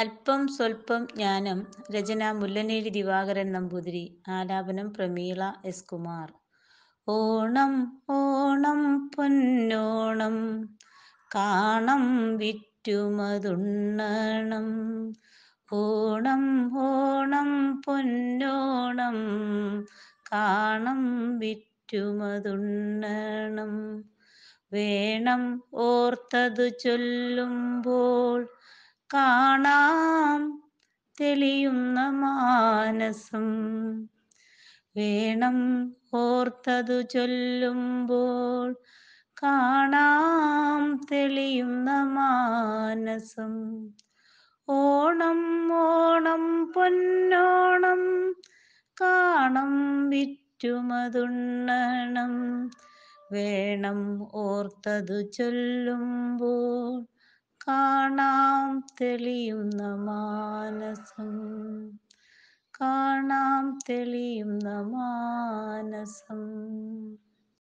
അല്പം സ്വല്പം ജ്ഞാനം രചന മുല്ലനേഴി ദിവാകരൻ നമ്പൂതിരി ആലാപനം പ്രമീള എസ് കുമാർ ഓണം ഓണം പൊന്നോണം കാണം വിറ്റുമതുണ്ണണം ഓണം ഓണം പൊന്നോണം കാണം വിറ്റുമതുണ്ണണം വേണം ഓർത്തതു ചൊല്ലുമ്പോൾ കാണാം തെളിയുന്ന മാനസം വേണം ഓർത്തതു ചൊല്ലുമ്പോൾ കാണാം തെളിയുന്ന മാനസം ഓണം ഓണം പൊന്നോണം കാണം വിറ്റുമതുണ്ണണം വേണം ഓർത്തതു ചൊല്ലുമ്പോൾ കാണാം തെളിയുന്ന മാനസം കാണാം തെളിയുന്ന മാനസം